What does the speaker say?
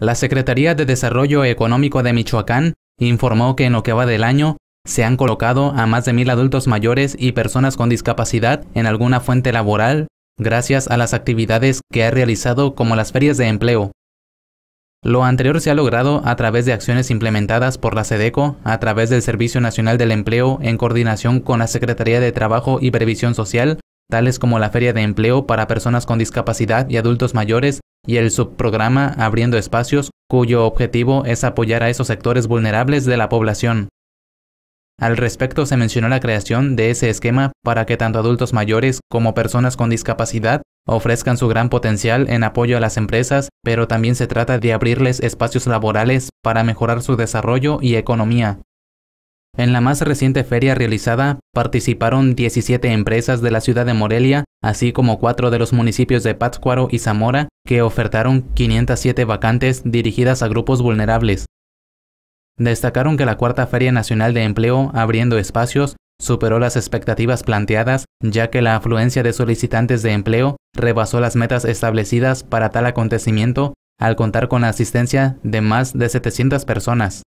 La Secretaría de Desarrollo Económico de Michoacán informó que en lo que va del año se han colocado a más de mil adultos mayores y personas con discapacidad en alguna fuente laboral gracias a las actividades que ha realizado como las ferias de empleo. Lo anterior se ha logrado a través de acciones implementadas por la SEDECO, a través del Servicio Nacional del Empleo en coordinación con la Secretaría de Trabajo y Previsión Social, tales como la Feria de Empleo para Personas con Discapacidad y Adultos Mayores, y el subprograma Abriendo Espacios, cuyo objetivo es apoyar a esos sectores vulnerables de la población. Al respecto se mencionó la creación de ese esquema para que tanto adultos mayores como personas con discapacidad ofrezcan su gran potencial en apoyo a las empresas, pero también se trata de abrirles espacios laborales para mejorar su desarrollo y economía. En la más reciente feria realizada participaron 17 empresas de la ciudad de Morelia así como cuatro de los municipios de Pátzcuaro y Zamora, que ofertaron 507 vacantes dirigidas a grupos vulnerables. Destacaron que la Cuarta Feria Nacional de Empleo, abriendo espacios, superó las expectativas planteadas, ya que la afluencia de solicitantes de empleo rebasó las metas establecidas para tal acontecimiento al contar con la asistencia de más de 700 personas.